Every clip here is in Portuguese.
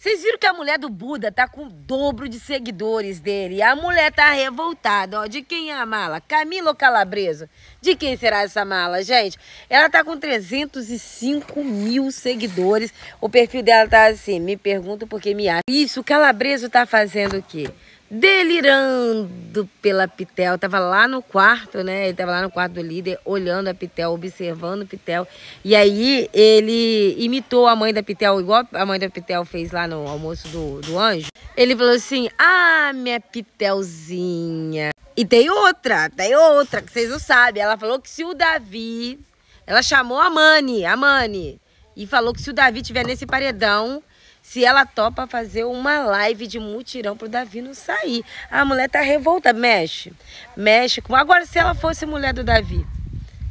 Vocês viram que a mulher do Buda tá com o dobro de seguidores dele. E a mulher tá revoltada, ó. De quem é a mala? Camila ou Calabreso? De quem será essa mala, gente? Ela tá com 305 mil seguidores. O perfil dela tá assim, me pergunto porque me acha. Isso, o Calabreso tá fazendo o quê? delirando pela Pitel. Eu tava lá no quarto, né? Ele tava lá no quarto do líder, olhando a Pitel, observando a Pitel. E aí ele imitou a mãe da Pitel, igual a mãe da Pitel fez lá no almoço do, do anjo. Ele falou assim: Ah, minha Pitelzinha. E tem outra, tem outra, que vocês não sabem. Ela falou que se o Davi. Ela chamou a Mani, a Mani. E falou que se o Davi tiver nesse paredão, se ela topa fazer uma live de mutirão pro Davi não sair. A mulher tá revolta, mexe. Mexe com. Agora, se ela fosse mulher do Davi,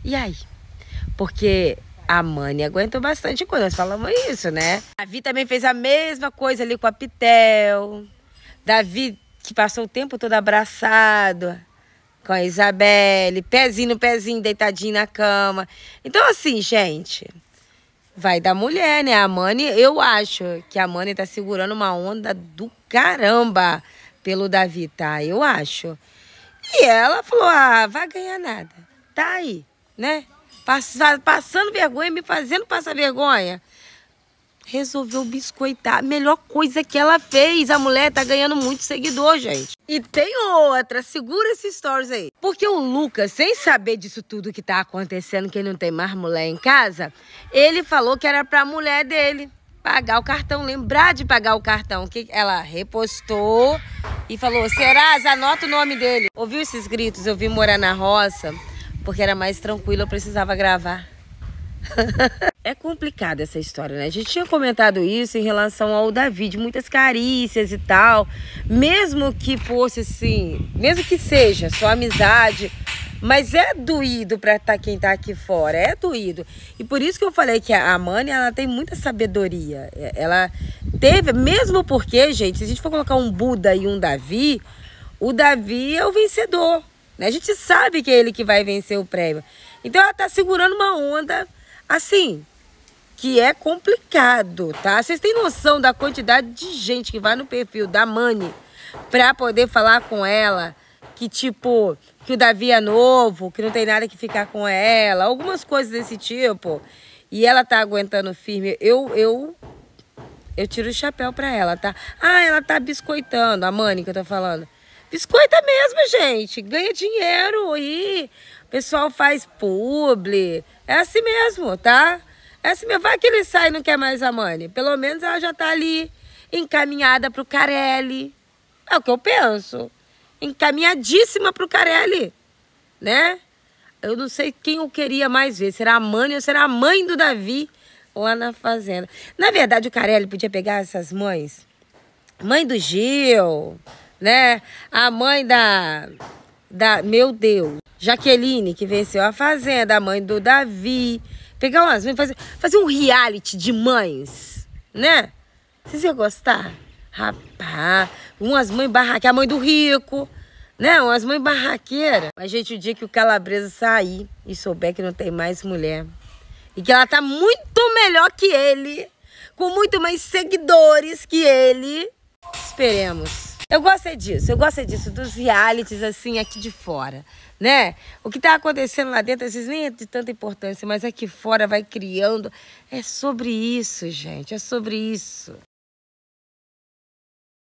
e aí? Porque a Mani aguentou bastante coisa, nós falamos isso, né? Davi também fez a mesma coisa ali com a Pitel. Davi, que passou o tempo todo abraçado com a Isabelle, pezinho no pezinho, deitadinho na cama. Então, assim, gente. Vai da mulher, né? A Mani, eu acho que a Mani tá segurando uma onda do caramba pelo Davi, tá? Eu acho. E ela falou: ah, vai ganhar nada. Tá aí, né? passando vergonha, me fazendo passar vergonha resolveu biscoitar. Melhor coisa que ela fez. A mulher tá ganhando muito seguidor, gente. E tem outra, segura esses stories aí. Porque o Lucas, sem saber disso tudo que tá acontecendo, que ele não tem mais mulher em casa, ele falou que era pra mulher dele pagar o cartão, lembrar de pagar o cartão. Que ela repostou e falou: Serasa, anota o nome dele. Ouviu esses gritos? Eu vim morar na roça porque era mais tranquilo, eu precisava gravar. é complicada essa história, né? A gente tinha comentado isso em relação ao Davi, de muitas carícias e tal. Mesmo que fosse assim, mesmo que seja só amizade, mas é doído para tá, quem tá aqui fora, é doído. E por isso que eu falei que a Mani, ela tem muita sabedoria. Ela teve, mesmo porque, gente, se a gente for colocar um Buda e um Davi, o Davi é o vencedor. Né? A gente sabe que é ele que vai vencer o prêmio. Então ela tá segurando uma onda Assim, que é complicado, tá? Vocês têm noção da quantidade de gente que vai no perfil da Mani pra poder falar com ela que, tipo, que o Davi é novo, que não tem nada que ficar com ela, algumas coisas desse tipo. E ela tá aguentando firme. Eu, eu, eu tiro o chapéu pra ela, tá? Ah, ela tá biscoitando, a Mani que eu tô falando. Biscoita mesmo, gente. Ganha dinheiro e o pessoal faz publi. É assim mesmo, tá? É assim mesmo. Vai que ele sai e não quer mais a Mani. Pelo menos ela já tá ali, encaminhada pro Carelli. É o que eu penso. Encaminhadíssima pro Carelli, né? Eu não sei quem eu queria mais ver. Será a Mani ou será a mãe do Davi lá na fazenda? Na verdade, o Carelli podia pegar essas mães. Mãe do Gil, né? A mãe da... da meu Deus. Jaqueline, que venceu a Fazenda, a mãe do Davi. Pegar umas fazer, fazer um reality de mães, né? Vocês iam gostar? Rapaz, umas mães barraqueiras, a mãe do rico, né? Umas mães barraqueiras. Mas, gente, o dia que o Calabresa sair e souber que não tem mais mulher e que ela tá muito melhor que ele, com muito mais seguidores que ele, esperemos. Eu gosto é disso, eu gosto é disso, dos realities assim aqui de fora, né? O que tá acontecendo lá dentro, às vezes nem é de tanta importância, mas aqui fora vai criando. É sobre isso, gente, é sobre isso.